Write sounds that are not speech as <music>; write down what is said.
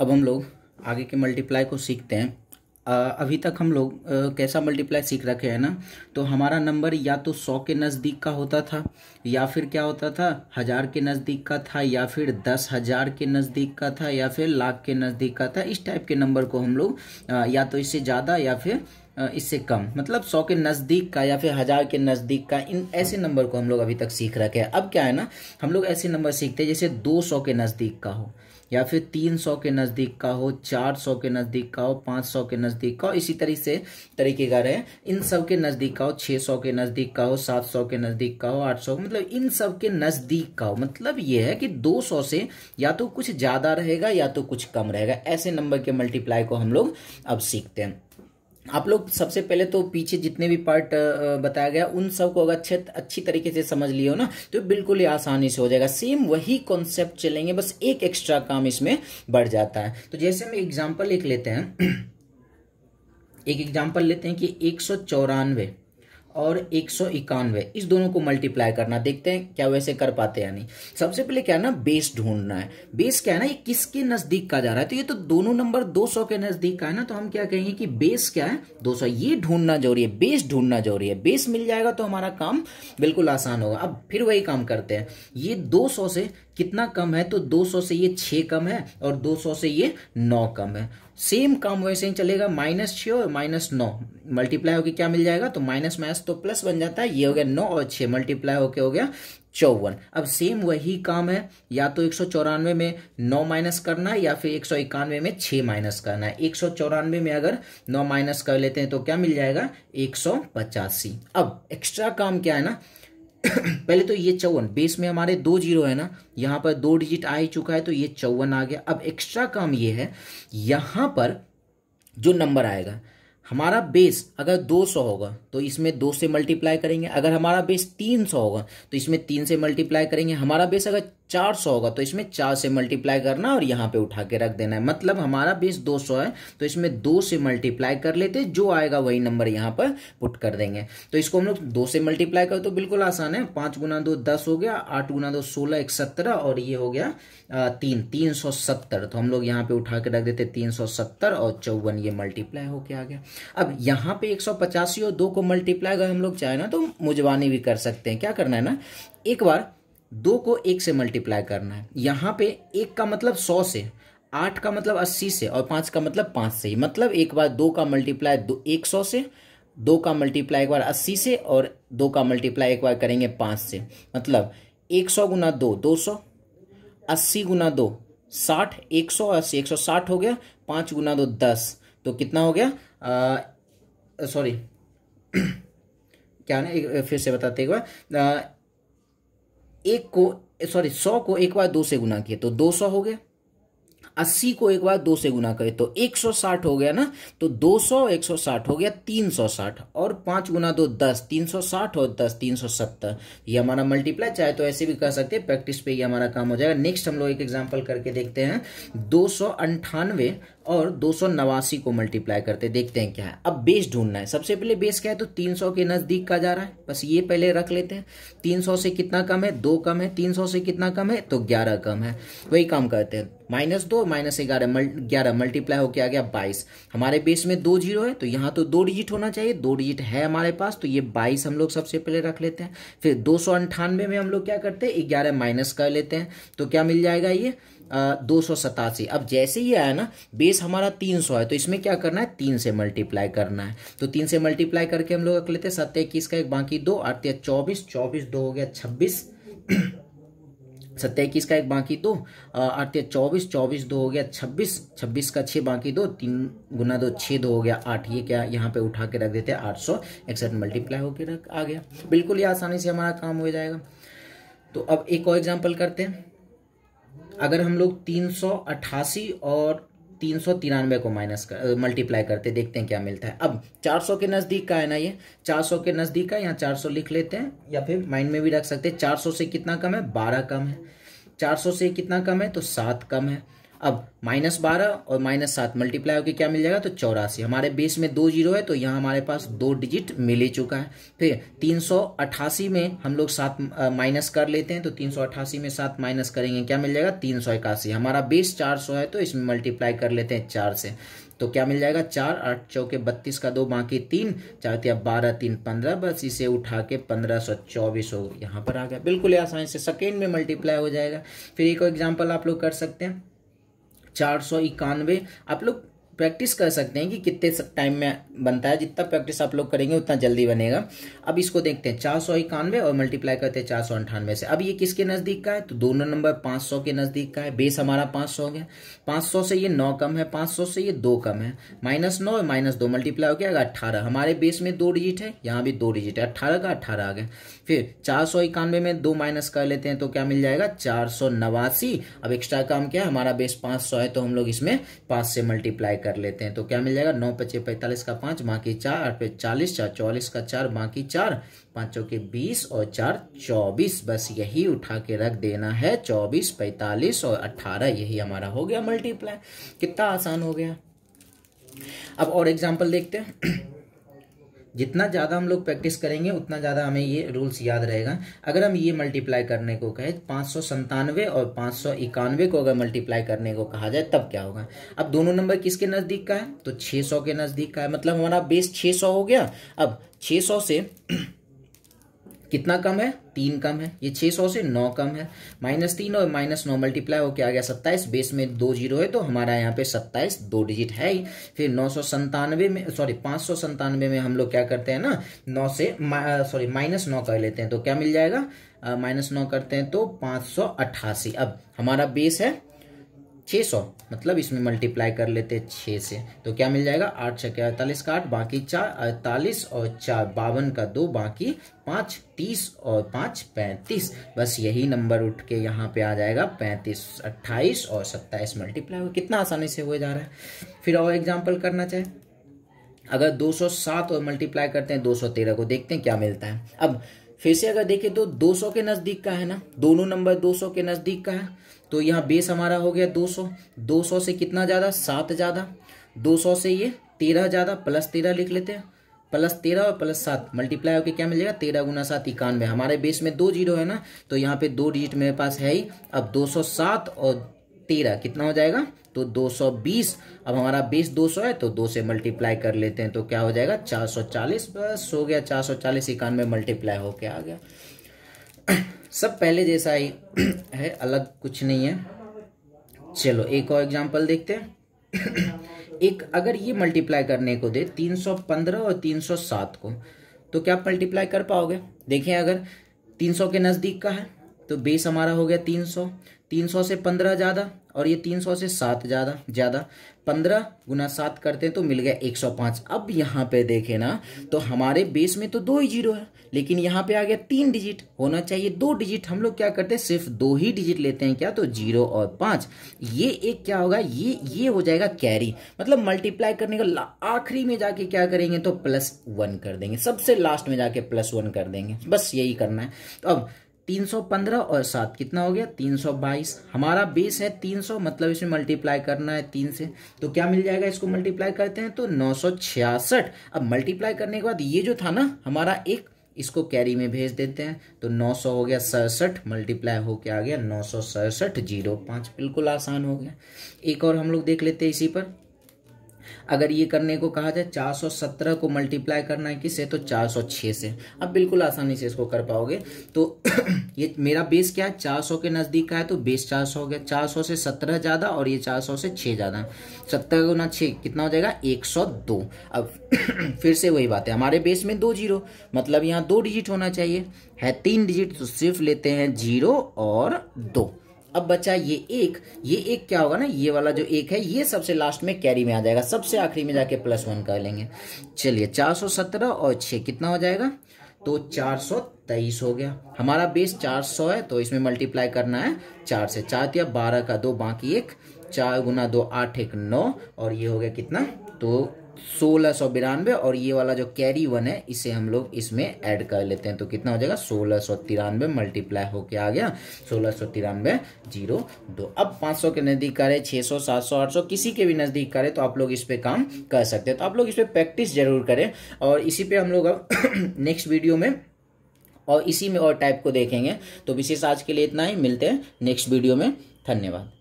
अब हम लोग आगे के मल्टीप्लाई को सीखते हैं अभी तक हम लोग कैसा मल्टीप्लाई सीख रखे हैं ना तो हमारा नंबर या तो सौ के नज़दीक का होता था या फिर क्या होता था हज़ार के नज़दीक का था या फिर दस हज़ार के नज़दीक का था या फिर लाख के नज़दीक का था इस टाइप के नंबर को हम लोग या तो इससे ज़्यादा या फिर इससे कम मतलब सौ के नज़दीक का या फिर हज़ार के नज़दीक का इन ऐसे नंबर को हम लोग अभी तक सीख रखे हैं अब क्या है ना हम लोग ऐसे नंबर सीखते हैं जैसे दो सौ के नज़दीक का हो या फिर 300 के नज़दीक का हो 400 के नज़दीक का हो 500 के नज़दीक का हो इसी तरीके से तरीके का रहे इन सब के नज़दीक का हो 600 के नज़दीक का हो 700 के नज़दीक का हो 800 मतलब इन सब के नज़दीक का हो मतलब ये है कि 200 से या तो कुछ ज़्यादा रहेगा या तो कुछ कम रहेगा ऐसे नंबर के मल्टीप्लाई को हम लोग अब सीखते हैं आप लोग सबसे पहले तो पीछे जितने भी पार्ट बताया गया उन सब को अगर अच्छे अच्छी तरीके से समझ लिए हो ना तो बिल्कुल ही आसानी से हो जाएगा सेम वही कॉन्सेप्ट चलेंगे बस एक एक्स्ट्रा काम इसमें बढ़ जाता है तो जैसे हम एग्जाम्पल एक लेते हैं <clears throat> एक एग्जाम्पल लेते हैं कि एक सौ चौरानवे और एक सौ इक्यानवे इस दोनों को मल्टीप्लाई करना देखते हैं क्या वैसे कर पाते हैं नहीं सबसे पहले क्या है ना बेस ढूंढना है बेस क्या है ना ये किसके नज़दीक का जा रहा है तो ये तो दोनों नंबर 200 के नज़दीक का है ना तो हम क्या कहेंगे कि बेस क्या है 200 ये ढूंढना जरूरी है बेस ढूंढना जरूरी है बेस मिल जाएगा तो हमारा काम बिल्कुल आसान होगा अब फिर वही काम करते हैं ये दो से कितना कम है तो 200 से ये 6 कम है और 200 से ये 9 कम है सेम काम वैसे ही चलेगा माइनस छ और माइनस नौ मल्टीप्लाई होकर क्या मिल जाएगा तो माइनस माइनस तो प्लस बन जाता है ये हो गया नौ और छः मल्टीप्लाई होके हो गया चौवन अब सेम वही काम है या तो एक सौ चौरानवे में नौ माइनस करना है या फिर एक सौ इक्यानवे में छ माइनस करना है एक सौ चौरानवे में अगर नौ माइनस कर लेते हैं तो क्या मिल जाएगा एक सौ पचासी अब एक्स्ट्रा काम क्या है ना <coughs> पहले तो ये चौवन बेस में हमारे दो जीरो है ना यहाँ पर दो डिजिट आ ही चुका है तो ये चौवन आ गया अब एक्स्ट्रा काम ये है यहाँ पर जो नंबर आएगा हमारा बेस अगर 200 होगा तो इसमें दो से मल्टीप्लाई करेंगे अगर हमारा बेस 300 होगा तो इसमें तीन से मल्टीप्लाई करेंगे हमारा बेस अगर चार सौ होगा तो इसमें चार से मल्टीप्लाई करना और यहाँ पे उठा के रख देना है मतलब हमारा बेस दो सौ है तो इसमें दो से मल्टीप्लाई कर लेते जो आएगा वही नंबर यहाँ पर पुट कर देंगे तो इसको हम लोग दो से मल्टीप्लाई करो तो बिल्कुल आसान है पाँच गुना दो दस हो गया आठ गुना दो सोलह एक सत्रह और ये हो गया तीन तीन सौ सत्तर तो हम लोग यहाँ पे उठा के रख देते तीन सौ सत्तर और चौवन ये मल्टीप्लाई होके आ गया अब यहाँ पे एक सौ पचासी और दो को मल्टीप्लाई अगर हम लोग चाहे ना तो मुजवानी भी कर सकते हैं क्या करना है ना एक बार दो को एक से मल्टीप्लाई करना है यहाँ पे एक का मतलब सौ से आठ का मतलब अस्सी से और पाँच का मतलब पाँच से ही मतलब एक बार दो का मल्टीप्लाई दो एक सौ से दो का मल्टीप्लाई एक बार अस्सी से और दो का मल्टीप्लाई एक बार करेंगे पाँच से मतलब एक सौ गुना दो दो सौ अस्सी गुना दो साठ एक सौ अस्सी एक सौ साठ हो गया पाँच गुना दो दस तो कितना हो गया सॉरी <clears throat> क्या ना फिर से बताते एक बार एक को सॉरी सौ को एक बार दो से गुना किया तो दो सौ हो गया अस्सी को एक बार दो से गुना करें तो एक सौ साठ हो गया ना तो दो सौ एक सौ साठ हो गया तीन सौ साठ और पांच गुना दो दस तीन सौ साठ और दस तीन सौ सत्तर ये हमारा मल्टीप्लाई चाहे तो ऐसे भी कर सकते हैं प्रैक्टिस पे ये हमारा काम हो जाएगा नेक्स्ट हम लोग एक एग्जाम्पल करके देखते हैं दो सौ अंठानवे और दो सौ नवासी को मल्टीप्लाई करते देखते हैं क्या है अब बेस ढूंढना है सबसे पहले बेस क्या है तो तीन सौ के नज़दीक का जा रहा है बस ये पहले रख लेते हैं तीन सौ से कितना कम है दो कम है तीन सौ से कितना कम है तो ग्यारह कम है वही काम करते हैं माइनस दो माइनस ग्यारह ग्यारह मल्टीप्लाई होकर आ गया बाईस हमारे बेस में दो जीरो है तो यहाँ तो दो डिजिट होना चाहिए दो डिजिट है हमारे पास तो ये बाईस हम लोग सबसे पहले रख लेते हैं फिर दो सौ अंठानवे में हम लोग क्या करते हैं ग्यारह माइनस कर लेते हैं तो क्या मिल जाएगा ये दो सौ सतासी अब जैसे ही आया ना बेस हमारा तीन सौ है तो इसमें क्या करना है तीन से मल्टीप्लाई करना है तो तीन से मल्टीप्लाई करके हम लोग रख लेते हैं सत्य इक्कीस का एक बाकी दो आठ चौबीस चौबीस दो हो गया छब्बीस सत्ताईस इक्कीस का एक बाकी दो आठ चौबीस चौबीस दो हो गया छब्बीस छब्बीस का छः बाकी दो तीन गुना दो छः दो हो गया आठ ये क्या यहाँ पे उठा के रख देते हैं आठ सौ इकसठ मल्टीप्लाई होकर रख आ गया बिल्कुल ही आसानी से हमारा काम हो जाएगा तो अब एक और एग्जाम्पल करते हैं अगर हम लोग तीन सौ अट्ठासी और तीन सौ तिरानवे को माइनस कर मल्टीप्लाई करते देखते हैं क्या मिलता है अब चार सौ के नज़दीक का है ना ये चार सौ के नज़दीक का यहाँ चार सौ लिख लेते हैं या फिर माइंड में भी रख सकते हैं चार सौ से कितना कम है बारह कम है चार सौ से कितना कम है तो सात कम है अब माइनस बारह और माइनस सात मल्टीप्लाई होकर क्या मिल जाएगा तो चौरासी हमारे बेस में दो जीरो है तो यहाँ हमारे पास दो डिजिट मिल ही चुका है फिर तीन सौ अट्ठासी में हम लोग सात माइनस कर लेते हैं तो तीन सौ अट्ठासी में सात माइनस करेंगे क्या मिल जाएगा तीन सौ इक्यासी हमारा बेस चार सौ है तो इसमें मल्टीप्लाई कर लेते हैं चार से तो क्या मिल जाएगा चार आठ चौके बत्तीस का दो बाकी तीन चार या बारह तीन पंद्रह बस इसे उठा के पंद्रह सौ चौबीस हो यहाँ पर आ गया बिल्कुल आसानी से सेकेंड में मल्टीप्लाई हो जाएगा फिर एक एग्जाम्पल आप लोग कर सकते हैं चार सौ इक्यानवे आप लोग प्रैक्टिस कर सकते हैं कि कितने टाइम में बनता है जितना प्रैक्टिस आप लोग करेंगे उतना जल्दी बनेगा अब इसको देखते हैं चार सौ इक्यानवे और मल्टीप्लाई करते हैं चार सौ अंठानवे से अब ये किसके नज़दीक का है तो दोनों नंबर पाँच सौ के नज़दीक का है बेस हमारा पाँच सौ गया पाँच सौ से ये नौ कम है पाँच सौ से ये दो कम है माइनस नौ और माइनस दो मल्टीप्लाई हो गया अट्ठारह हमारे बेस में दो डिजिट है यहाँ भी दो डिजिट है अट्ठारह का अट्ठारह आ गया फिर चार सौ इक्यानवे में दो माइनस कर लेते हैं तो क्या मिल जाएगा चार सौ नवासी अब एक्स्ट्रा काम क्या है हमारा बेस पाँच सौ है तो हम लोग इसमें पाँच से मल्टीप्लाई कर लेते हैं तो क्या मिल जाएगा नौ पच्चीस पैंतालीस का पांच बाकी चार आठ पे चालीस चार चौलीस का चार बाकी चार पांचों के बीस और चार चौबीस बस यही उठा के रख देना है चौबीस पैंतालीस और अट्ठारह यही हमारा हो गया मल्टीप्लाई कितना आसान हो गया अब और एग्जाम्पल देखते हैं जितना ज़्यादा हम लोग प्रैक्टिस करेंगे उतना ज़्यादा हमें ये रूल्स याद रहेगा अगर हम ये मल्टीप्लाई करने को कहे पाँच सौ संतानवे और पाँच सौ इक्यानवे को अगर मल्टीप्लाई करने को कहा जाए तब क्या होगा अब दोनों नंबर किसके नज़दीक का है तो छः सौ के नज़दीक का है मतलब हमारा बेस छः सौ हो गया अब छः सौ से कितना कम है तीन कम है ये छे सौ से नौ कम है माइनस तीन और माइनस नौ मल्टीप्लाई होकर आ गया सत्ताईस बेस में दो जीरो है तो हमारा यहाँ पे सत्ताईस दो डिजिट है ही फिर नौ सौ संतानवे में सॉरी पाँच सौ संतानवे में हम लोग क्या करते हैं ना नौ से सॉरी माइनस नौ कर लेते हैं तो क्या मिल जाएगा माइनस नौ करते हैं तो पाँच सौ अट्ठासी अब हमारा बेस है छः सौ मतलब इसमें मल्टीप्लाई कर लेते हैं छः से तो क्या मिल जाएगा आठ छः अड़तालीस का आठ बाकी चार अड़तालीस और चार बावन का दो बाकी पाँच तीस और पाँच पैंतीस बस यही नंबर उठ के यहाँ पे आ जाएगा पैंतीस अट्ठाईस और सत्ताईस मल्टीप्लाई कितना आसानी से हुए जा रहा है फिर और एग्जाम्पल करना चाहे अगर 207 और मल्टीप्लाई करते हैं 213 को देखते हैं क्या मिलता है अब फिर से अगर देखें तो 200 के नज़दीक का है ना दोनों नंबर 200 के नज़दीक का है तो यहाँ बेस हमारा हो गया 200 200 से कितना ज़्यादा सात ज़्यादा 200 से ये तेरह ज़्यादा प्लस तेरह लिख लेते हैं प्लस तेरह और प्लस सात मल्टीप्लाई होकर क्या मिलेगा तेरह गुना सात इक्यानवे हमारे बेस में दो जीरो है ना तो यहाँ पे दो डिजिट मेरे पास है ही अब दो सौ सात और तेरह कितना हो जाएगा तो 220 अब हमारा बेस 200 है तो दो से मल्टीप्लाई कर लेते हैं तो क्या हो जाएगा 440 बस हो गया 440 सौ चालीस इक्यानवे मल्टीप्लाई होके आ गया <clears throat> सब पहले जैसा ही <clears throat> है अलग कुछ नहीं है चलो एक और एग्जाम्पल देखते हैं <clears throat> एक अगर ये मल्टीप्लाई करने को दे 315 और 307 को तो क्या आप मल्टीप्लाई कर पाओगे देखिए अगर 300 के नज़दीक का है तो बेस हमारा हो गया 300 तीन सौ से पंद्रह ज़्यादा और ये तीन सौ से सात ज़्यादा ज़्यादा पंद्रह गुना सात करते हैं तो मिल गया एक सौ पांच अब यहाँ पे देखें ना तो हमारे बेस में तो दो ही जीरो है लेकिन यहाँ पे आ गया तीन डिजिट होना चाहिए दो डिजिट हम लोग क्या करते हैं सिर्फ दो ही डिजिट लेते हैं क्या तो जीरो और पाँच ये एक क्या होगा ये ये हो जाएगा कैरी मतलब मल्टीप्लाई करने का आखिरी में जाके क्या करेंगे तो प्लस वन कर देंगे सबसे लास्ट में जाके प्लस वन कर देंगे बस यही करना है तो अब 315 और सात कितना हो गया 322 हमारा बेस है 300 मतलब इसमें मल्टीप्लाई करना है तीन से तो क्या मिल जाएगा इसको मल्टीप्लाई करते हैं तो 966 अब मल्टीप्लाई करने के बाद ये जो था ना हमारा एक इसको कैरी में भेज देते हैं तो 900 हो गया सड़सठ मल्टीप्लाई होके आ गया नौ सौ सड़सठ जीरो पांच बिल्कुल आसान हो गया एक और हम लोग देख लेते हैं इसी पर अगर ये करने को कहा जाए 417 को मल्टीप्लाई करना है किससे तो 406 से अब बिल्कुल आसानी से इसको कर पाओगे तो <clears throat> ये मेरा बेस क्या है 400 के नज़दीक का है तो बेस 400 हो गया 400 से 17 ज़्यादा और ये 400 से 6 ज़्यादा 17 गुना 6 कितना हो जाएगा 102 अब <clears throat> फिर से वही बात है हमारे बेस में दो जीरो मतलब यहाँ दो डिजिट होना चाहिए है तीन डिजिट तो सिर्फ लेते हैं जीरो और दो अब बचा ये एक ये एक क्या होगा ना ये वाला जो एक है ये सबसे लास्ट में कैरी में आ जाएगा सबसे आखिरी में जाके प्लस वन कर लेंगे चलिए चार सौ सत्रह और छ कितना हो जाएगा तो चार सौ तेईस हो गया हमारा बेस चार सौ है तो इसमें मल्टीप्लाई करना है चार से चार तो या बारह का दो बाकी एक चार गुना दो आठ एक नौ और ये हो गया कितना तो सोलह सौ बिरानवे और ये वाला जो कैरी वन है इसे हम लोग इसमें ऐड कर लेते हैं तो कितना हो जाएगा सोलह सौ तिरानवे मल्टीप्लाई होके आ गया सोलह सौ तिरानवे जीरो दो अब पाँच सौ के नज़दीक करे छः सौ सात सौ आठ सौ किसी के भी नज़दीक करे तो आप लोग इस पर काम कर सकते हैं तो आप लोग इस पर प्रैक्टिस जरूर करें और इसी पे हम लोग अब नेक्स्ट <clears throat> वीडियो में और इसी में और टाइप को देखेंगे तो विशेष आज के लिए इतना ही मिलते हैं नेक्स्ट वीडियो में धन्यवाद